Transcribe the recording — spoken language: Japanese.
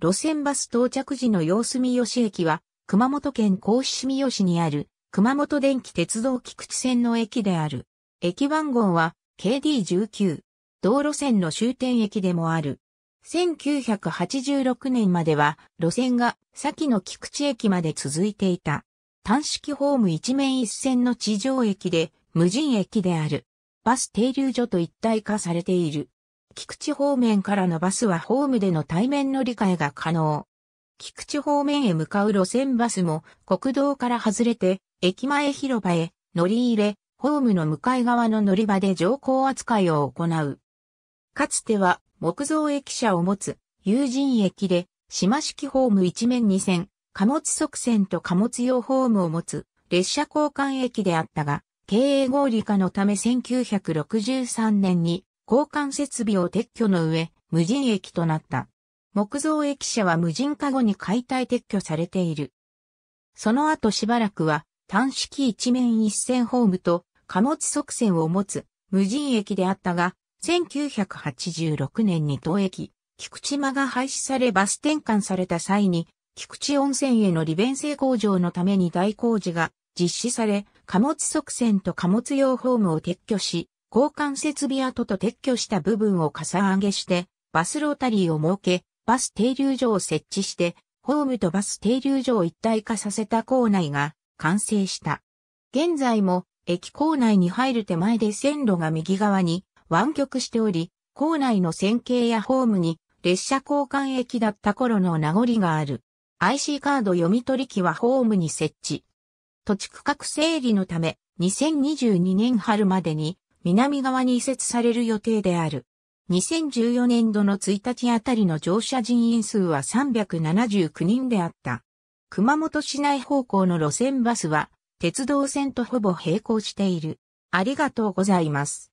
路線バス到着時の様子三好駅は、熊本県甲子市三好にある、熊本電気鉄道菊池線の駅である。駅番号は KD19。道路線の終点駅でもある。1986年までは路線が先の菊池駅まで続いていた。単式ホーム一面一線の地上駅で無人駅である。バス停留所と一体化されている。菊池方面からのバスはホームでの対面乗り換えが可能。菊池方面へ向かう路線バスも国道から外れて駅前広場へ乗り入れ、ホームの向かい側の乗り場で乗降扱いを行う。かつては木造駅舎を持つ友人駅で島式ホーム一面二線、貨物側線と貨物用ホームを持つ列車交換駅であったが、経営合理化のため1963年に交換設備を撤去の上、無人駅となった。木造駅舎は無人化後に解体撤去されている。その後しばらくは、単式一面一線ホームと貨物側線を持つ無人駅であったが、1986年に当駅、菊池間が廃止されバス転換された際に、菊池温泉への利便性向上のために大工事が実施され、貨物側線と貨物用ホームを撤去し、交換設備跡と撤去した部分を重上げして、バスロータリーを設け、バス停留所を設置して、ホームとバス停留所を一体化させた構内が完成した。現在も駅構内に入る手前で線路が右側に湾曲しており、構内の線形やホームに列車交換駅だった頃の名残がある。IC カード読み取り機はホームに設置。土地区画整理のため、2022年春までに南側に移設される予定である。2014年度の1日あたりの乗車人員数は379人であった。熊本市内方向の路線バスは、鉄道線とほぼ並行している。ありがとうございます。